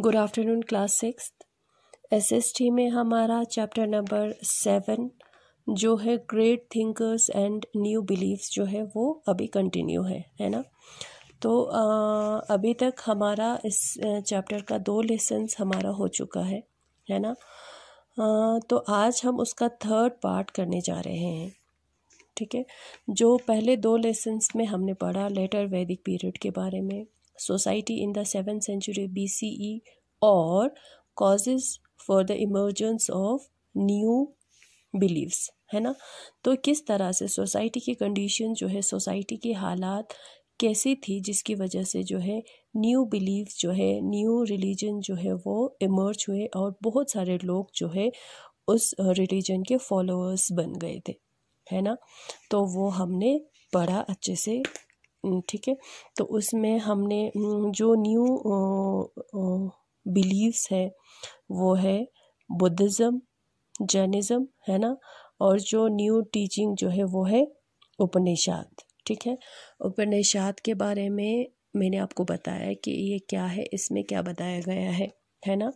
Good afternoon class six S S T में हमारा chapter number seven जो है great thinkers and new beliefs जो है वो अभी कंटिन्यू है है ना तो आ, अभी तक हमारा इस चैप्टर का दो लेसन्स हमारा हो चुका है है ना आ, तो आज हम उसका थर्ड पार्ट करने जा रहे हैं ठीक है जो पहले दो लेसन्स में हमने पढ़ा लेटर वैदिक पीरियड के बारे में society in the 7th century BCE or causes for the emergence of new beliefs है ना तो किस तरह से सोसाइटी की कंडीशन जो है सोसाइटी की हालात कैसी थी जिसकी वजह से जो है न्यू बिलीव जो है न्यू रिलीजन जो है वो इमर्ज हुए और बहुत सारे लोग जो है उस रिलीजन के फॉलोअर्स बन गए थे है ना तो वो हमने पढ़ा अच्छे से ठीक है तो उसमें हमने जो न्यू बिलीव्स है वो है बुद्धिज़्म जैनिज़्म है ना और जो न्यू टीचिंग जो है वो है उपनिषद ठीक है उपनिषद के बारे में मैंने आपको बताया कि ये क्या है इसमें क्या बताया गया है है ना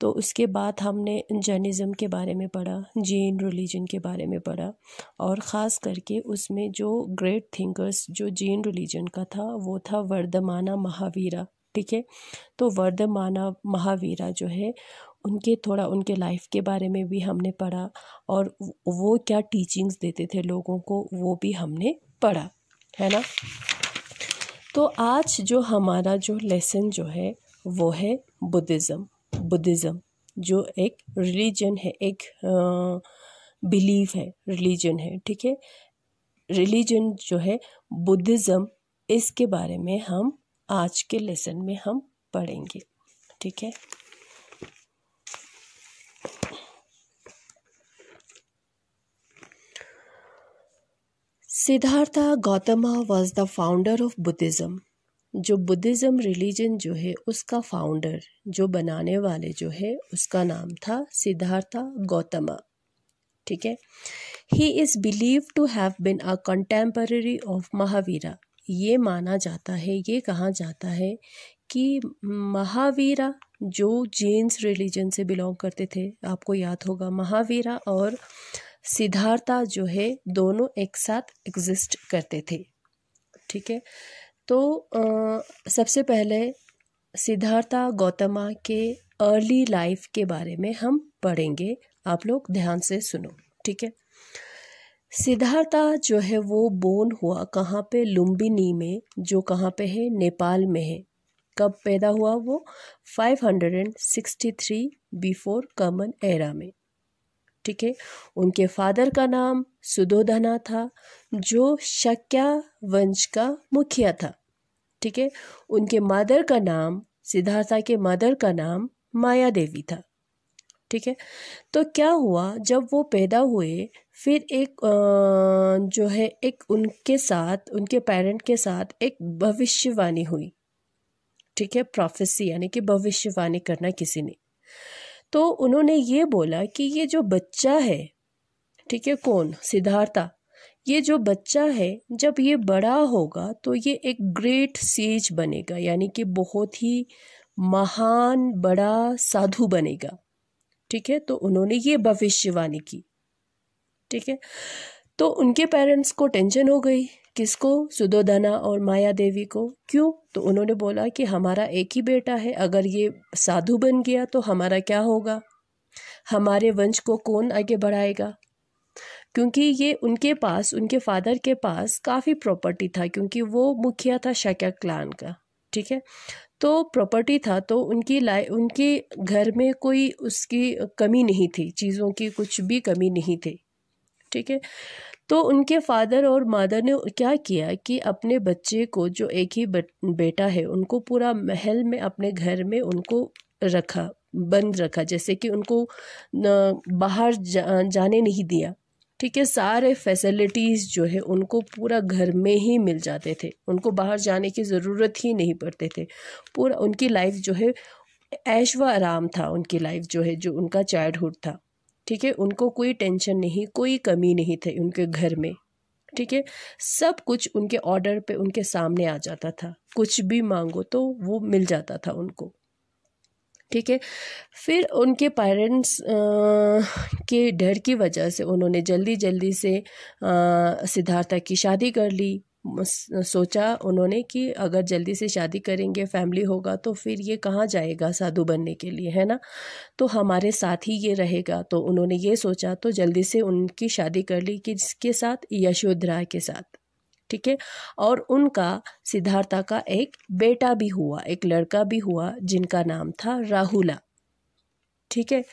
तो उसके बाद हमने जर्निज़म के बारे में पढ़ा जैन रिलीजन के बारे में पढ़ा और ख़ास करके उसमें जो ग्रेट थिंकर्स जो जैन रिलीजन का था वो था वर्धमाना महावीरा ठीक है तो वर्धमाना महावीरा जो है उनके थोड़ा उनके लाइफ के बारे में भी हमने पढ़ा और वो क्या टीचिंग्स देते थे लोगों को वो भी हमने पढ़ा है ना तो आज जो हमारा जो लेसन जो है वो है बुद्धिज़्म बुद्धिज़्म जो एक रिलीजन है एक बिलीव है रिलीजन है ठीक है रिलीजन जो है बुद्धिज़्म इसके बारे में हम आज के लेसन में हम पढ़ेंगे ठीक है Siddhartha Gautama was the founder of Buddhism. जो बुद्धिज़्म रिलीजन जो है उसका फाउंडर जो बनाने वाले जो है उसका नाम था सिद्धार्था गौतमा ठीक है he is believe to have been a contemporary of Mahavira ये माना जाता है ये कहा जाता है कि महावीरा जो जेन्स रिलीजन से बिलोंग करते थे आपको याद होगा महावीरा और सिद्धार्था जो है दोनों एक साथ एग्जिस्ट करते थे ठीक है तो सबसे पहले सिद्धार्था गौतमा के अर्ली लाइफ के बारे में हम पढ़ेंगे आप लोग ध्यान से सुनो ठीक है सिद्धार्था जो है वो बोन हुआ कहाँ पे लुम्बिनी में जो कहाँ पे है नेपाल में है कब पैदा हुआ वो 563 बिफोर कॉमन एरा में ठीक है उनके फादर का नाम सुदोधना था जो शक्या वंश का मुखिया था ठीक है उनके मदर का नाम सिद्धार्था के मदर का नाम माया देवी था ठीक है तो क्या हुआ जब वो पैदा हुए फिर एक जो है एक उनके साथ उनके पेरेंट के साथ एक भविष्यवाणी हुई ठीक है प्रोफेसी यानी कि भविष्यवाणी करना किसी ने तो उन्होंने ये बोला कि ये जो बच्चा है ठीक है कौन सिद्धार्था ये जो बच्चा है जब ये बड़ा होगा तो ये एक ग्रेट सेज बनेगा यानी कि बहुत ही महान बड़ा साधु बनेगा ठीक है तो उन्होंने ये भविष्यवाणी की ठीक है तो उनके पेरेंट्स को टेंशन हो गई किसको सुदोधना और माया देवी को क्यों तो उन्होंने बोला कि हमारा एक ही बेटा है अगर ये साधु बन गया तो हमारा क्या होगा हमारे वंश को कौन आगे बढ़ाएगा क्योंकि ये उनके पास उनके फादर के पास काफ़ी प्रॉपर्टी था क्योंकि वो मुखिया था शक्या क्लान का ठीक है तो प्रॉपर्टी था तो उनकी लाई उनके घर में कोई उसकी कमी नहीं थी चीज़ों की कुछ भी कमी नहीं थी ठीक है तो उनके फादर और मादर ने क्या किया कि अपने बच्चे को जो एक ही बेटा है उनको पूरा महल में अपने घर में उनको रखा बंद रखा जैसे कि उनको बाहर जा, जाने नहीं दिया ठीक है सारे फैसिलिटीज़ जो है उनको पूरा घर में ही मिल जाते थे उनको बाहर जाने की ज़रूरत ही नहीं पड़ते थे पूरा उनकी लाइफ जो है ऐश व आराम था उनकी लाइफ जो है जो उनका चाइल्डहुड था ठीक है उनको कोई टेंशन नहीं कोई कमी नहीं थी उनके घर में ठीक है सब कुछ उनके ऑर्डर पे उनके सामने आ जाता था कुछ भी मांगो तो वो मिल जाता था उनको ठीक है फिर उनके पेरेंट्स के डर की वजह से उन्होंने जल्दी जल्दी से सिद्धार्था की शादी कर ली सोचा उन्होंने कि अगर जल्दी से शादी करेंगे फैमिली होगा तो फिर ये कहाँ जाएगा साधु बनने के लिए है ना तो हमारे साथ ही ये रहेगा तो उन्होंने ये सोचा तो जल्दी से उनकी शादी कर ली कि जिसके साथ यशोधरा के साथ ठीक है और उनका सिद्धार्था का एक बेटा भी हुआ एक लड़का भी हुआ जिनका नाम था राहुला ठीक है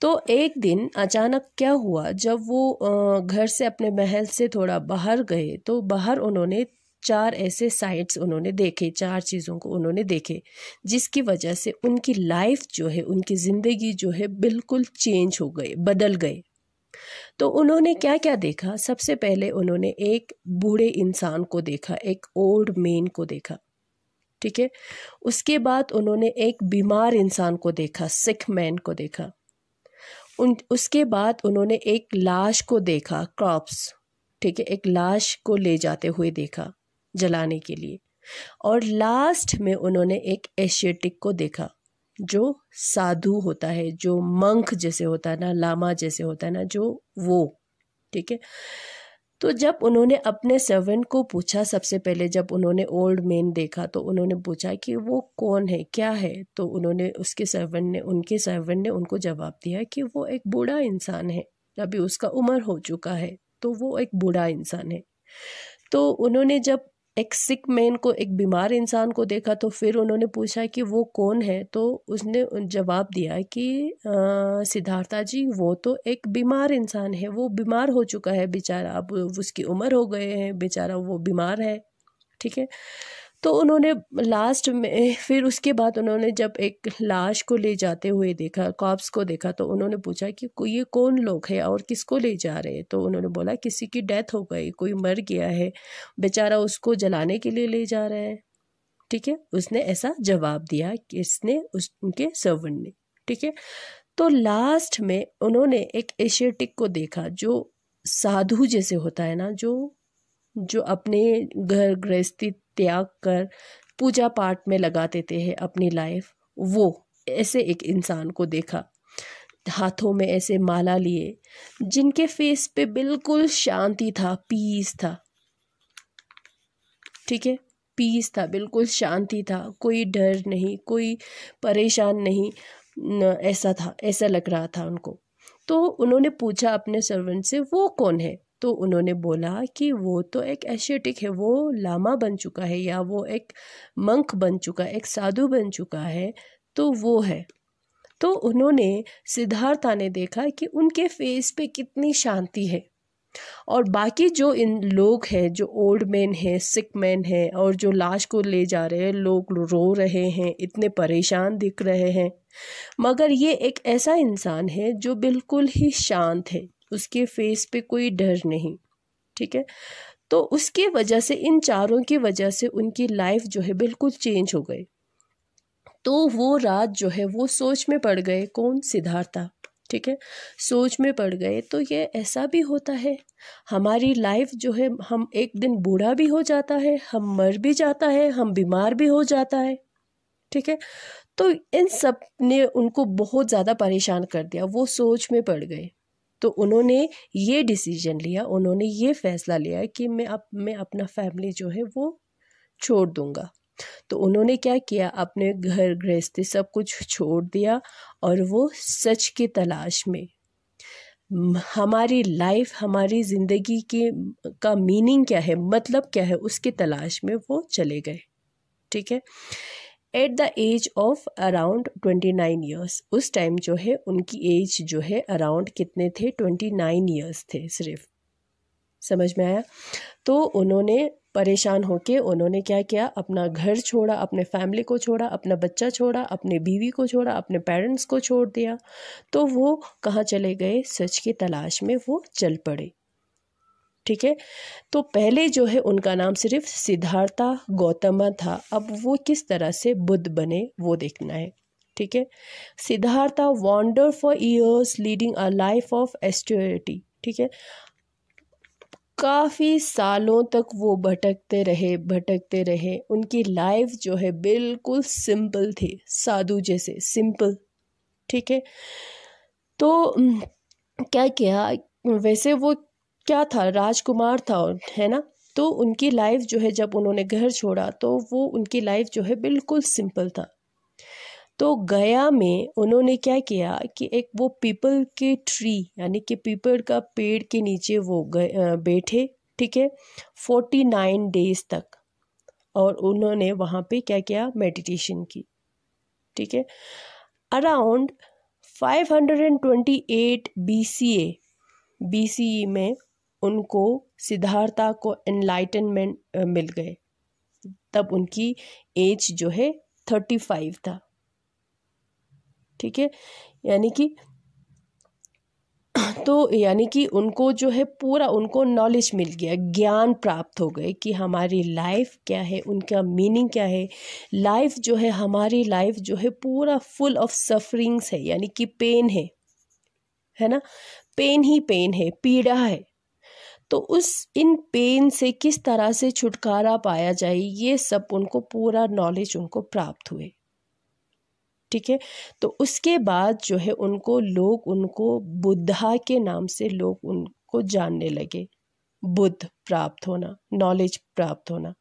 तो एक दिन अचानक क्या हुआ जब वो घर से अपने महल से थोड़ा बाहर गए तो बाहर उन्होंने चार ऐसे साइट्स उन्होंने देखे चार चीज़ों को उन्होंने देखे जिसकी वजह से उनकी लाइफ जो है उनकी ज़िंदगी जो है बिल्कुल चेंज हो गई बदल गए तो उन्होंने क्या क्या देखा सबसे पहले उन्होंने एक बूढ़े इंसान को देखा एक ओल्ड मेन को देखा ठीक है उसके बाद उन्होंने एक बीमार इंसान को देखा सिख मैन को देखा उन उसके बाद उन्होंने एक लाश को देखा क्रॉप्स ठीक है एक लाश को ले जाते हुए देखा जलाने के लिए और लास्ट में उन्होंने एक एशियटिक को देखा जो साधु होता है जो मंख जैसे होता है ना लामा जैसे होता है ना जो वो ठीक है तो जब उन्होंने अपने सर्वेंट को पूछा सबसे पहले जब उन्होंने ओल्ड मैन देखा तो उन्होंने पूछा कि वो कौन है क्या है तो उन्होंने उसके सर्वेंट ने उनके सर्वेंट ने उनको जवाब दिया कि वो एक बूढ़ा इंसान है अभी उसका उम्र हो चुका है तो वो एक बूढ़ा इंसान है तो उन्होंने जब एक सिक मैन को एक बीमार इंसान को देखा तो फिर उन्होंने पूछा कि वो कौन है तो उसने जवाब दिया कि सिद्धार्था जी वो तो एक बीमार इंसान है वो बीमार हो चुका है बेचारा अब उसकी उम्र हो गए हैं बेचारा वो बीमार है ठीक है तो उन्होंने लास्ट में फिर उसके बाद उन्होंने जब एक लाश को ले जाते हुए देखा कॉप्स को देखा तो उन्होंने पूछा कि ये कौन लोग हैं और किसको ले जा रहे हैं तो उन्होंने बोला किसी की डेथ हो गई कोई मर गया है बेचारा उसको जलाने के लिए ले जा रहा है ठीक है उसने ऐसा जवाब दिया किसने उस उनके सर्वेंट ने ठीक है तो लास्ट में उन्होंने एक एशियटिक को देखा जो साधु जैसे होता है ना जो जो अपने घर गृहस्थी त्याग कर पूजा पाठ में लगा देते हैं अपनी लाइफ वो ऐसे एक इंसान को देखा हाथों में ऐसे माला लिए जिनके फेस पे बिल्कुल शांति था पीस था ठीक है पीस था बिल्कुल शांति था कोई डर नहीं कोई परेशान नहीं ऐसा था ऐसा लग रहा था उनको तो उन्होंने पूछा अपने सर्वेंट से वो कौन है तो उन्होंने बोला कि वो तो एक एशियटिक है वो लामा बन चुका है या वो एक मंक बन चुका है एक साधु बन चुका है तो वो है तो उन्होंने सिद्धार्था ने देखा कि उनके फेस पे कितनी शांति है और बाकी जो इन लोग हैं जो ओल्ड मैन हैं सिक मैन हैं और जो लाश को ले जा रहे हैं लोग रो रहे हैं इतने परेशान दिख रहे हैं मगर ये एक ऐसा इंसान है जो बिल्कुल ही शांत है उसके फेस पे कोई डर नहीं ठीक है तो उसके वजह से इन चारों की वजह से उनकी लाइफ जो है बिल्कुल चेंज हो गई तो वो रात जो है वो सोच में पड़ गए कौन सिद्धार्था ठीक है सोच में पड़ गए तो ये ऐसा भी होता है हमारी लाइफ जो है हम एक दिन बूढ़ा भी हो जाता है हम मर भी जाता है हम बीमार भी हो जाता है ठीक है तो इन सब ने उनको बहुत ज़्यादा परेशान कर दिया वो सोच में पड़ गए तो उन्होंने ये डिसीजन लिया उन्होंने ये फ़ैसला लिया कि मैं अब मैं अपना फैमिली जो है वो छोड़ दूँगा तो उन्होंने क्या किया अपने घर गृहस्थी सब कुछ छोड़ दिया और वो सच की तलाश में हमारी लाइफ हमारी ज़िंदगी के का मीनिंग क्या है मतलब क्या है उसकी तलाश में वो चले गए ठीक है at the age of around twenty nine years उस टाइम जो है उनकी एज जो है अराउंड कितने थे ट्वेंटी नाइन ईयर्स थे सिर्फ समझ में आया तो उन्होंने परेशान होके उन्होंने क्या किया अपना घर छोड़ा अपने फैमिली को छोड़ा अपना बच्चा छोड़ा अपने बीवी को छोड़ा अपने पेरेंट्स को छोड़ दिया तो वो कहाँ चले गए सच की तलाश में वो चल पड़े ठीक है तो पहले जो है उनका नाम सिर्फ सिद्धार्था गौतमा था अब वो किस तरह से बुद्ध बने वो देखना है ठीक है Siddhartha wander for years leading a life of austerity ठीक है काफ़ी सालों तक वो भटकते रहे भटकते रहे उनकी लाइफ जो है बिल्कुल सिंपल थी साधु जैसे सिंपल ठीक है तो क्या किया वैसे वो क्या था राजकुमार था है ना तो उनकी लाइफ जो है जब उन्होंने घर छोड़ा तो वो उनकी लाइफ जो है बिल्कुल सिंपल था तो गया में उन्होंने क्या किया कि एक वो पीपल के ट्री यानी कि पीपल का पेड़ के नीचे वो गए बैठे ठीक है फोर्टी नाइन डेज तक और उन्होंने वहाँ पे क्या किया मेडिटेशन की ठीक है around five hundred and twenty eight B C B C E में उनको सिद्धार्था को एनलाइटनमेंट मिल गए तब उनकी एज जो है थर्टी फाइव था ठीक है यानी कि तो यानी कि उनको जो है पूरा उनको नॉलेज मिल गया ज्ञान प्राप्त हो गए कि हमारी लाइफ क्या है उनका मीनिंग क्या है लाइफ जो है हमारी लाइफ जो है पूरा फुल ऑफ सफरिंग्स है यानी कि पेन है है ना पेन ही पेन है पीड़ा है तो उस इन पेन से किस तरह से छुटकारा पाया जाए ये सब उनको पूरा नॉलेज उनको प्राप्त हुए ठीक है तो उसके बाद जो है उनको लोग उनको बुद्धा के नाम से लोग उनको जानने लगे बुद्ध प्राप्त होना नॉलेज प्राप्त होना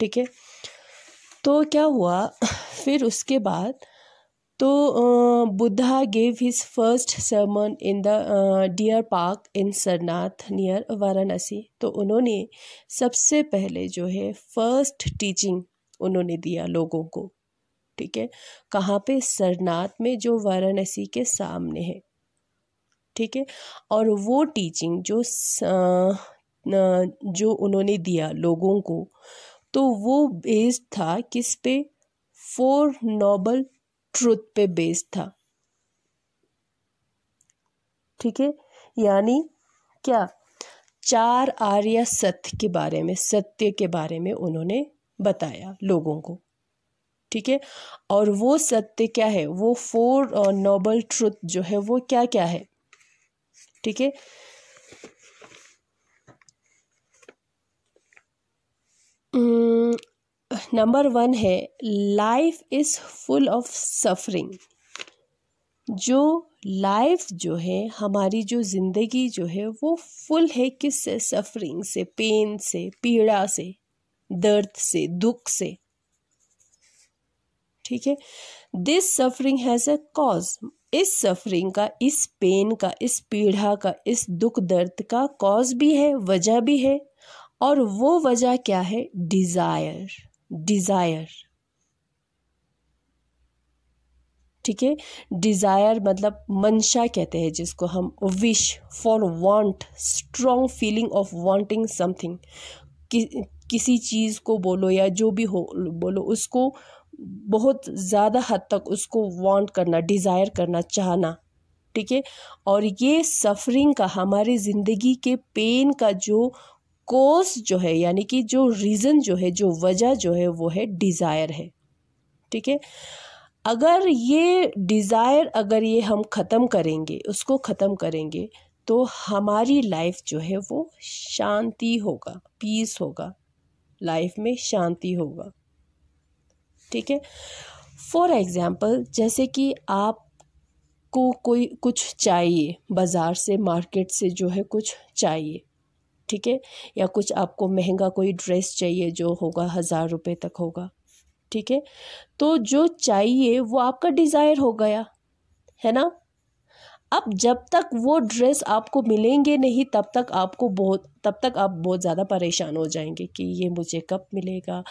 ठीक है तो क्या हुआ फिर उसके बाद तो Buddha gave his first sermon in the deer park in Sarnath near Varanasi तो उन्होंने सबसे पहले जो है फर्स्ट टीचिंग उन्होंने दिया लोगों को ठीक है कहाँ पे सरनाथ में जो वाराणसी के सामने है ठीक है और वो टीचिंग जो जो उन्होंने दिया लोगों को तो वो बेस्ड था किस पे फोर नोबल ट्रुथ पे बेस्ड था ठीक है यानी क्या चार आर्य सत्य के बारे में सत्य के बारे में उन्होंने बताया लोगों को ठीक है और वो सत्य क्या है वो फोर नोबल ट्रुथ जो है वो क्या क्या है ठीक है नंबर वन है life is full of suffering जो लाइफ जो है हमारी जो ज़िंदगी जो है वो फुल है किस से सफरिंग से पेन से पीड़ा से दर्द से दुख से ठीक है this suffering has a cause इस सफरिंग का इस पेन का इस पीड़ा का इस दुख दर्द का कॉज भी है वजह भी है और वो वजह क्या है डिज़ायर डिज़ायर ठीक है डिज़ायर मतलब मंशा कहते हैं जिसको हम wish for want strong feeling of wanting something किसी चीज़ को बोलो या जो भी हो बोलो उसको बहुत ज़्यादा हद तक उसको वांट करना डिज़ायर करना चाहना ठीक है और ये सफरिंग का हमारी ज़िंदगी के पेन का जो कोस जो है यानी कि जो रीज़न जो है जो वजह जो है वो है डिज़ायर है ठीक है अगर ये डिज़ायर अगर ये हम ख़त्म करेंगे उसको ख़त्म करेंगे तो हमारी लाइफ जो है वो शांति होगा पीस होगा लाइफ में शांति होगा ठीक है फॉर एग्ज़ाम्पल जैसे कि आप को कोई कुछ चाहिए बाज़ार से मार्केट से जो है कुछ चाहिए ठीक है या कुछ आपको महंगा कोई ड्रेस चाहिए जो होगा हज़ार रुपये तक होगा ठीक है तो जो चाहिए वो आपका डिज़ायर हो गया है ना अब जब तक वो ड्रेस आपको मिलेंगे नहीं तब तक आपको बहुत तब तक आप बहुत ज़्यादा परेशान हो जाएंगे कि ये मुझे कब मिलेगा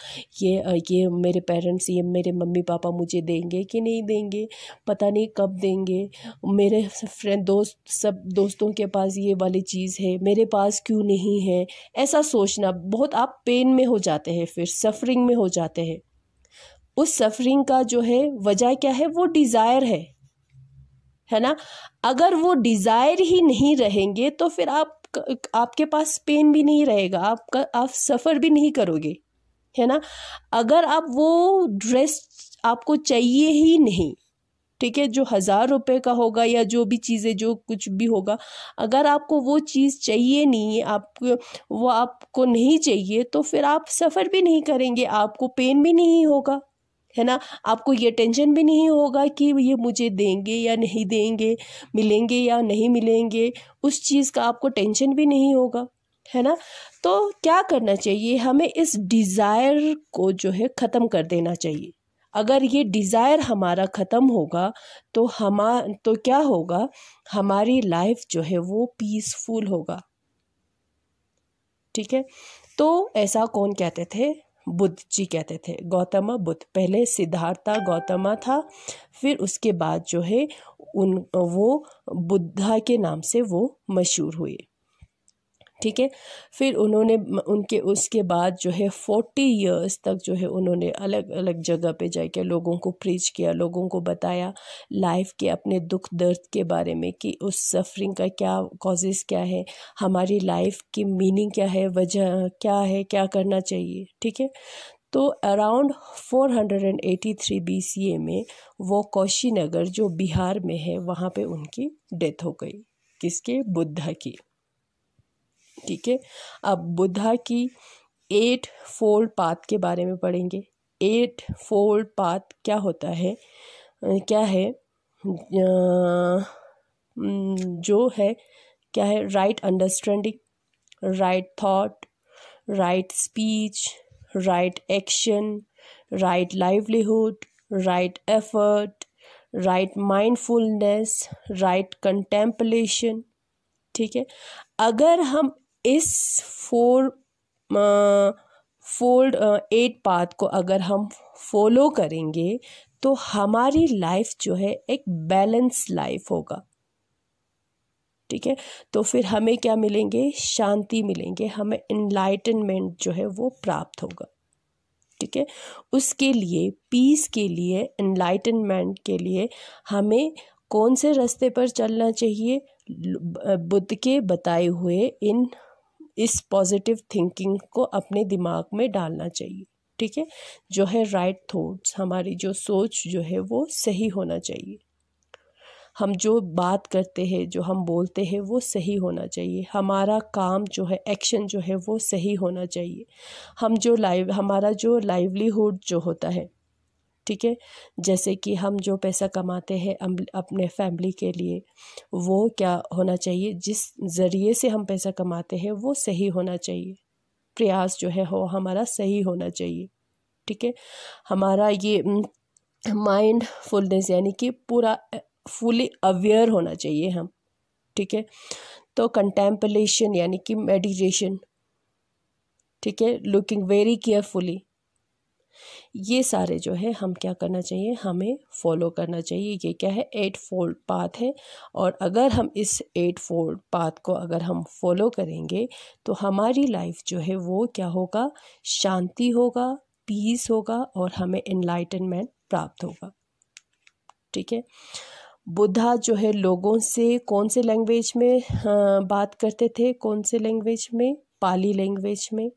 ये ये मेरे पेरेंट्स ये मेरे मम्मी पापा मुझे देंगे कि नहीं देंगे पता नहीं कब देंगे मेरे फ्रेंड दोस्त सब दोस्तों के पास ये वाली चीज़ है मेरे पास क्यों नहीं है ऐसा सोचना बहुत आप पेन में हो जाते हैं फिर सफरिंग में हो जाते हैं उस सफरिंग का जो है वजह क्या है वो डिज़ायर है है ना अगर वो डिज़ायर ही नहीं रहेंगे तो फिर आप आपके पास पेन भी नहीं रहेगा आपका आप सफ़र भी नहीं करोगे है ना अगर आप वो ड्रेस आपको चाहिए ही नहीं ठीक है जो हज़ार रुपए का होगा या जो भी चीज़ें जो कुछ भी होगा अगर आपको वो चीज़ चाहिए नहीं है आप वो आपको नहीं चाहिए तो फिर आप सफ़र भी नहीं करेंगे आपको पेन भी नहीं होगा है ना आपको ये टेंशन भी नहीं होगा कि ये मुझे देंगे या नहीं देंगे मिलेंगे या नहीं मिलेंगे उस चीज़ का आपको टेंशन भी नहीं होगा है ना तो क्या करना चाहिए हमें इस डिज़ायर को जो है ख़त्म कर देना चाहिए अगर ये डिज़ायर हमारा ख़त्म होगा तो हमा तो क्या होगा हमारी लाइफ जो है वो पीसफुल होगा ठीक है तो ऐसा कौन कहते थे बुद्ध जी कहते थे गौतम बुद्ध पहले सिद्धार्था गौतम था फिर उसके बाद जो है उन वो बुद्धा के नाम से वो मशहूर हुए ठीक है फिर उन्होंने उनके उसके बाद जो है फोर्टी ईयर्स तक जो है उन्होंने अलग अलग जगह पे जाके लोगों को प्रीच किया लोगों को बताया लाइफ के अपने दुख दर्द के बारे में कि उस सफरिंग का क्या कॉजेज़ क्या है हमारी लाइफ की मीनिंग क्या है वजह क्या है क्या करना चाहिए ठीक है तो अराउंड 483 बीसीए में वो कौशीनगर जो बिहार में है वहाँ पे उनकी डेथ हो गई किसके बुद्धा की ठीक है अब बुद्धा की एट फोल्ड पाथ के बारे में पढ़ेंगे एट फोल्ड पाथ क्या होता है क्या है जो है क्या है right understanding right thought right speech right action right livelihood right effort right mindfulness right contemplation ठीक है अगर हम इस फोर फोल्ड एट पाथ को अगर हम फॉलो करेंगे तो हमारी लाइफ जो है एक बैलेंस लाइफ होगा ठीक है तो फिर हमें क्या मिलेंगे शांति मिलेंगे हमें इनलाइटनमेंट जो है वो प्राप्त होगा ठीक है उसके लिए पीस के लिए इनलाइटनमेंट के लिए हमें कौन से रास्ते पर चलना चाहिए बुद्ध के बताए हुए इन इस पॉजिटिव थिंकिंग को अपने दिमाग में डालना चाहिए ठीक है जो है राइट right थॉट्स हमारी जो सोच जो है वो सही होना चाहिए हम जो बात करते हैं जो हम बोलते हैं वो सही होना चाहिए हमारा काम जो है एक्शन जो है वो सही होना चाहिए हम जो लाइव हमारा जो लाइवलीहुड जो होता है ठीक है जैसे कि हम जो पैसा कमाते हैं अपने फैमिली के लिए वो क्या होना चाहिए जिस ज़रिए से हम पैसा कमाते हैं वो सही होना चाहिए प्रयास जो है हो हमारा सही होना चाहिए ठीक है हमारा ये माइंड फुलनेस यानी कि पूरा फुली अवेयर होना चाहिए हम ठीक है तो कंटेम्पलेशन यानी कि मेडिटेशन ठीक है लुकिंग वेरी केयरफुली ये सारे जो है हम क्या करना चाहिए हमें फॉलो करना चाहिए ये क्या है एट फोल्ड पाथ है और अगर हम इस एट फोल्ड पाथ को अगर हम फॉलो करेंगे तो हमारी लाइफ जो है वो क्या होगा शांति होगा पीस होगा और हमें इनलाइटनमेंट प्राप्त होगा ठीक है बुद्धा जो है लोगों से कौन से लैंग्वेज में हाँ, बात करते थे कौन से लैंग्वेज में पाली लैंग्वेज में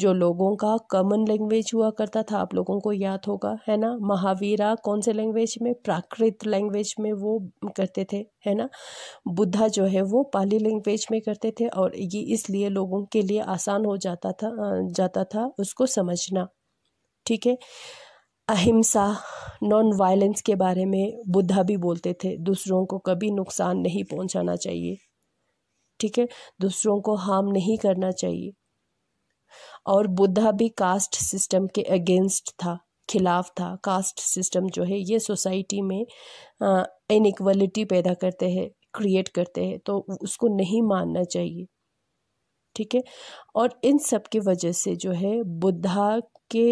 जो लोगों का कॉमन लैंग्वेज हुआ करता था आप लोगों को याद होगा है ना महावीरा कौन से लैंग्वेज में प्राकृत लैंग्वेज में वो करते थे है ना बुद्धा जो है वो पाली लैंग्वेज में करते थे और ये इसलिए लोगों के लिए आसान हो जाता था जाता था उसको समझना ठीक है अहिंसा नॉन वायलेंस के बारे में बुद्धा भी बोलते थे दूसरों को कभी नुकसान नहीं पहुंचाना चाहिए ठीक है दूसरों को हार्म नहीं करना चाहिए और बुद्धा भी कास्ट सिस्टम के अगेंस्ट था खिलाफ था कास्ट सिस्टम जो है ये सोसाइटी में इनक्वलिटी पैदा करते हैं क्रिएट करते हैं तो उसको नहीं मानना चाहिए ठीक है और इन सब की वजह से जो है बुद्धा के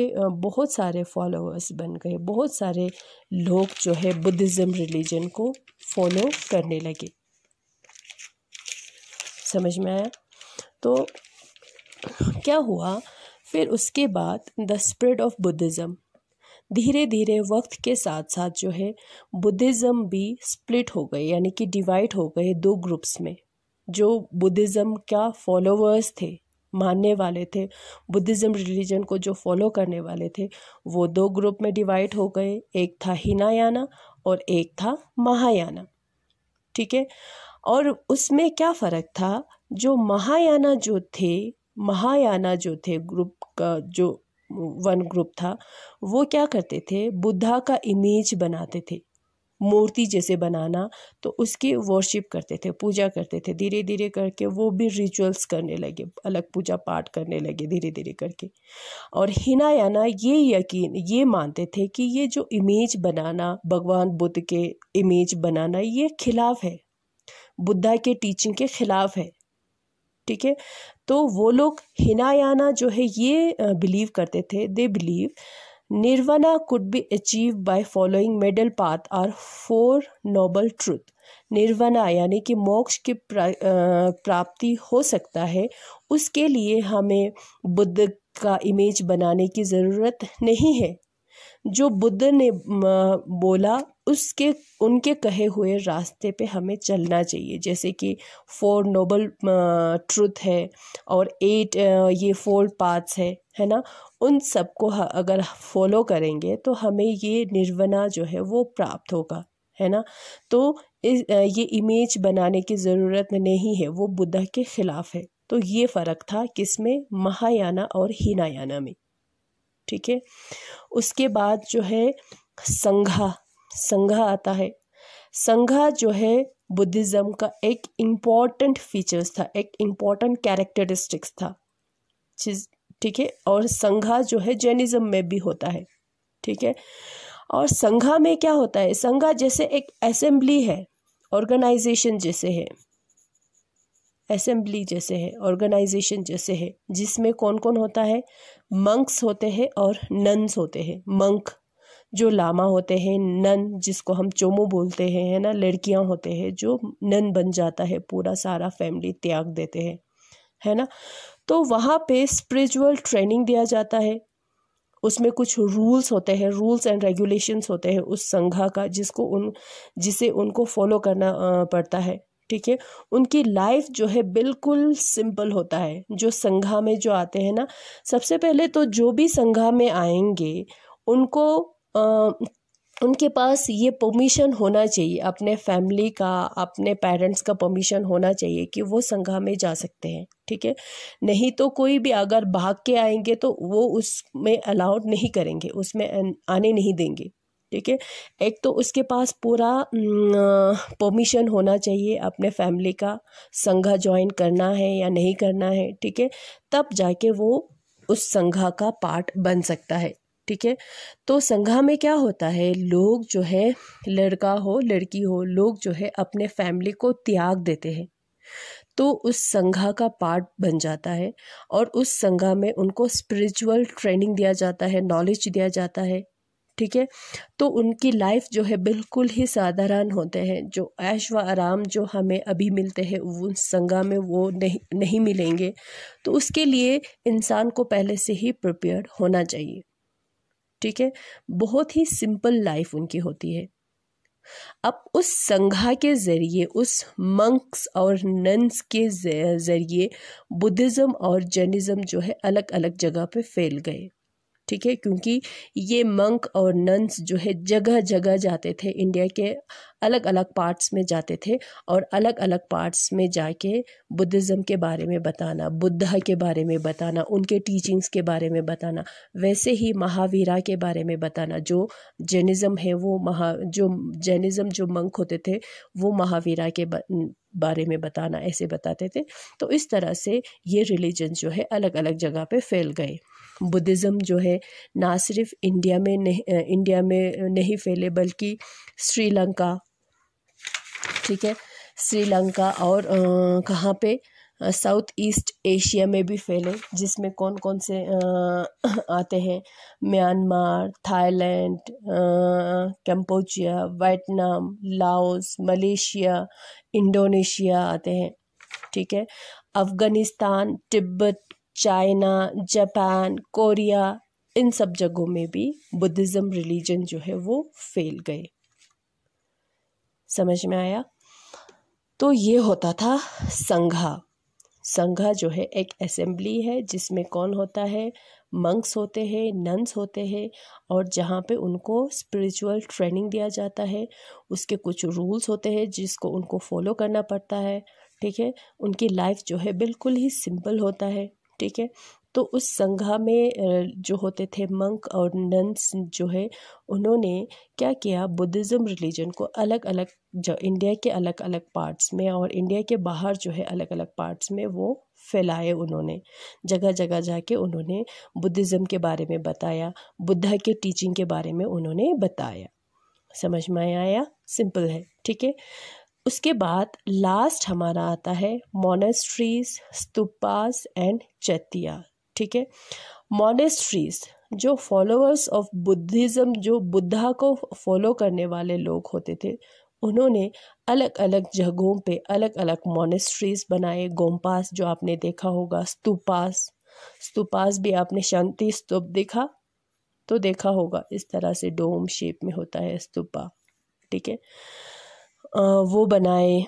बहुत सारे फॉलोअर्स बन गए बहुत सारे लोग जो है बुद्धिज़्म रिलीजन को फॉलो करने लगे समझ में आया तो क्या हुआ फिर उसके बाद द स्प्रेड ऑफ बुद्धिज़्म धीरे धीरे वक्त के साथ साथ जो है बुद्धिज़्म भी स्प्लिट हो गए यानी कि डिवाइड हो गए दो ग्रुप्स में जो बुद्धिज़्म का फॉलोवर्स थे मानने वाले थे बुद्धिज़्म रिलीजन को जो फॉलो करने वाले थे वो दो ग्रुप में डिवाइड हो गए एक था हिनायाना और एक था महायाना ठीक है और उसमें क्या फ़र्क था जो महायाना जो थे महायाना जो थे ग्रुप का जो वन ग्रुप था वो क्या करते थे बुद्धा का इमेज बनाते थे मूर्ति जैसे बनाना तो उसकी वर्शिप करते थे पूजा करते थे धीरे धीरे करके वो भी रिचुअल्स करने लगे अलग पूजा पाठ करने लगे धीरे धीरे करके और हिनायाना ये यकीन ये मानते थे कि ये जो इमेज बनाना भगवान बुद्ध के इमेज बनाना ये खिलाफ है बुद्धा के टीचिंग के ख़िलाफ़ है ठीक है तो वो लोग हिनायाना जो है ये बिलीव करते थे they believe nirvana could be achieve by following middle path or four noble truth nirvana यानी कि मोक्ष की प्रा, प्राप्ति हो सकता है उसके लिए हमें बुद्ध का इमेज बनाने की ज़रूरत नहीं है जो बुद्ध ने बोला उसके उनके कहे हुए रास्ते पे हमें चलना चाहिए जैसे कि फोर नोबल ट्रुथ है और एट ये फोर पाथ्स है है ना उन सबको अगर फॉलो करेंगे तो हमें ये निर्वना जो है वो प्राप्त होगा है ना तो इस ये इमेज बनाने की ज़रूरत नहीं है वो बुद्धा के ख़िलाफ़ है तो ये फ़र्क था किस में महायाना और हीनायाना में ठीक है उसके बाद जो है संघा संघ आता है संघा जो है बुद्धिज़्म का एक इम्पॉर्टेंट फीचर्स था एक इम्पॉर्टेंट कैरेक्टरिस्टिक्स था चीज़ ठीक है और संघा जो है जैनिज़्म में भी होता है ठीक है और संघा में क्या होता है संघा जैसे एक असेंबली है ऑर्गेनाइजेशन जैसे है असेंबली जैसे है ऑर्गेनाइजेशन जैसे है जिसमें कौन कौन होता है मंक्स होते हैं और नन्स होते हैं मंक जो लामा होते हैं नन जिसको हम चोमो बोलते हैं है ना लड़कियां होते हैं जो नन बन जाता है पूरा सारा फैमिली त्याग देते हैं है ना तो वहाँ पे स्पिरिचुअल ट्रेनिंग दिया जाता है उसमें कुछ रूल्स होते हैं रूल्स एंड रेगुलेशंस होते हैं उस संघा का जिसको उन जिसे उनको फॉलो करना पड़ता है ठीक है उनकी लाइफ जो है बिल्कुल सिंपल होता है जो संघा में जो आते हैं ना सबसे पहले तो जो भी संघा में आएंगे उनको उनके पास ये परमिशन होना चाहिए अपने फैमिली का अपने पेरेंट्स का परमिशन होना चाहिए कि वो संघा में जा सकते हैं ठीक है नहीं तो कोई भी अगर भाग के आएंगे तो वो उसमें अलाउड नहीं करेंगे उसमें आने नहीं देंगे ठीक है एक तो उसके पास पूरा परमिशन होना चाहिए अपने फैमिली का संघा ज्वाइन करना है या नहीं करना है ठीक है तब जाके वो उस संघा का पार्ट बन सकता है ठीक है तो संघा में क्या होता है लोग जो है लड़का हो लड़की हो लोग जो है अपने फैमिली को त्याग देते हैं तो उस संघा का पार्ट बन जाता है और उस संघा में उनको स्पिरिचुअल ट्रेनिंग दिया जाता है नॉलेज दिया जाता है ठीक है तो उनकी लाइफ जो है बिल्कुल ही साधारण होते हैं जो ऐश व आराम जो हमें अभी मिलते हैं उन संगा में वो नहीं नहीं मिलेंगे तो उसके लिए इंसान को पहले से ही प्रिपेयर होना चाहिए ठीक है बहुत ही सिंपल लाइफ उनकी होती है अब उस संघा के ज़रिए उस मंक्स और नन्स के ज़रिए बुद्धिज़्म और जैनिज़्म जो है अलग अलग जगह पे फैल गए ठीक है क्योंकि ये मंक और नंस जो है जगह जगह जाते थे इंडिया के अलग अलग पार्ट्स में जाते थे और अलग अलग पार्ट्स में जाके बुद्धिज़्म के बारे में बताना बुद्धा के बारे में बताना उनके टीचिंग्स के बारे में बताना वैसे ही महावीरा के बारे में बताना जो जैनिज़्म है वो महा जो जैनिज़्म जो मंक होते थे वो महावीरा के बारे में बताना ऐसे बताते थे तो इस तरह से ये रिलीजन जो है अलग अलग जगह पर फैल गए बुद्धिज़्म जो है ना सिर्फ इंडिया में नहीं इंडिया में नहीं फैले बल्कि श्रीलंका ठीक है श्रीलंका और कहाँ पे साउथ ईस्ट एशिया में भी फैले जिसमें कौन कौन से आते हैं Myanmar Thailand Cambodia Vietnam Laos Malaysia Indonesia आते हैं ठीक है Afghanistan Tibet China Japan Korea इन सब जगहों में भी बुद्धिज़्म रिलीजन जो है वो फैल गए समझ में आया तो ये होता था संघा संघा जो है एक असेंबली है जिसमें कौन होता है मंक्स होते हैं नंस होते हैं और जहाँ पे उनको स्पिरिचुअल ट्रेनिंग दिया जाता है उसके कुछ रूल्स होते हैं जिसको उनको फॉलो करना पड़ता है ठीक है उनकी लाइफ जो है बिल्कुल ही सिंपल होता है ठीक है तो उस संघा में जो होते थे मंक और नंस जो है उन्होंने क्या किया बुद्धिज़्म रिलीजन को अलग अलग जो इंडिया के अलग अलग पार्ट्स में और इंडिया के बाहर जो है अलग अलग पार्ट्स में वो फैलाए उन्होंने जगह जगह जाके उन्होंने बुद्धिज़्म के बारे में बताया बुद्धा के टीचिंग के बारे में उन्होंने बताया समझ में आया सिंपल है ठीक है उसके बाद लास्ट हमारा आता है मोनेस्ट्रीज स्तूपास एंड चतिया ठीक है मोनेस्ट्रीज जो फॉलोअर्स ऑफ बुद्धिज़्म जो बुद्धा को फॉलो करने वाले लोग होते थे उन्होंने अलग अलग जगहों पे अलग अलग मोनेस्ट्रीज बनाए गोमपास जो आपने देखा होगा स्तूपास स्तूपास भी आपने शांति स्तूप देखा तो देखा होगा इस तरह से डोम शेप में होता है स्तूपा ठीक है वो बनाए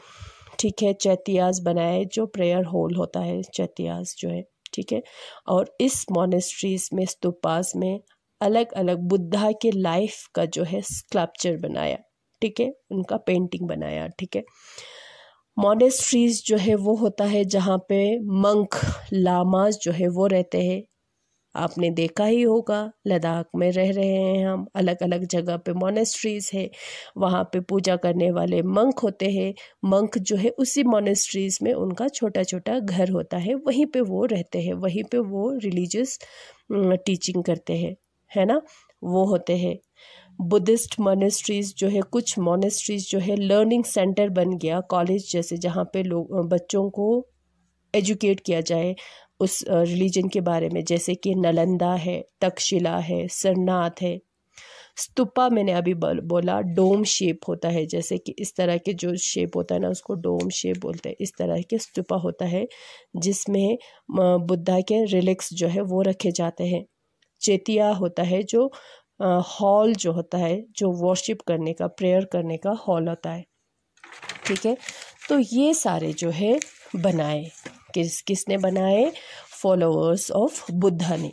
ठीक है चैतियाज बनाए जो प्रेयर होल होता है चैतियाज जो है ठीक है और इस मोनेस्ट्रीज में स्तूपास में अलग अलग बुद्धा के लाइफ का जो है स्कल्पचर बनाया ठीक है उनका पेंटिंग बनाया ठीक है मोनेस्ट्रीज जो है वो होता है जहाँ पे मंक लामाज जो है वो रहते हैं आपने देखा ही होगा लद्दाख में रह रहे हैं हम अलग अलग जगह पे मोनेस्ट्रीज़ है वहाँ पे पूजा करने वाले मंक होते हैं मंक जो है उसी मोनेस्ट्रीज़ में उनका छोटा छोटा घर होता है वहीं पे वो रहते हैं वहीं पे वो रिलीजियस टीचिंग करते हैं है ना वो होते हैं बुद्धिस्ट मोनेस्ट्रीज़ जो है कुछ मोनेस्ट्रीज़ जो है लर्निंग सेंटर बन गया कॉलेज जैसे जहाँ पे लोग बच्चों को एजुकेट किया जाए उस रिलीजन के बारे में जैसे कि नलंदा है तक्षशिला है सरनाथ है स्तूपा मैंने अभी बोला डोम शेप होता है जैसे कि इस तरह के जो शेप होता है ना उसको डोम शेप बोलते हैं इस तरह के स्तूपा होता है जिसमें बुद्धा के रिलेक्स जो है वो रखे जाते हैं चेतिया होता है जो हॉल जो होता है जो वॉशिप करने का प्रेयर करने का हॉल होता है ठीक है तो ये सारे जो है बनाए किस किसने बनाए फॉलोअर्स ऑफ बुद्धा ने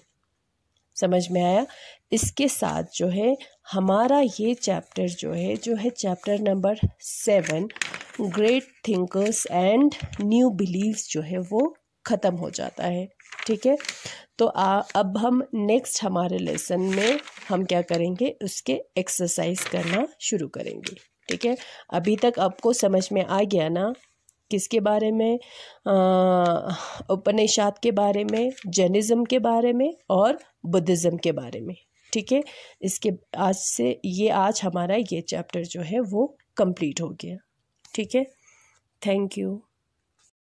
समझ में आया इसके साथ जो है हमारा ये चैप्टर जो है जो है chapter number seven great thinkers and new beliefs जो है वो ख़त्म हो जाता है ठीक है तो आ, अब हम नेक्स्ट हमारे लेसन में हम क्या करेंगे उसके एक्सरसाइज करना शुरू करेंगे ठीक है अभी तक आपको समझ में आ गया ना किसके बारे में उपनिषद के बारे में जैनिज़्म के बारे में और बुद्धिज़्म के बारे में ठीक है इसके आज से ये आज हमारा ये चैप्टर जो है वो कंप्लीट हो गया ठीक है थैंक यू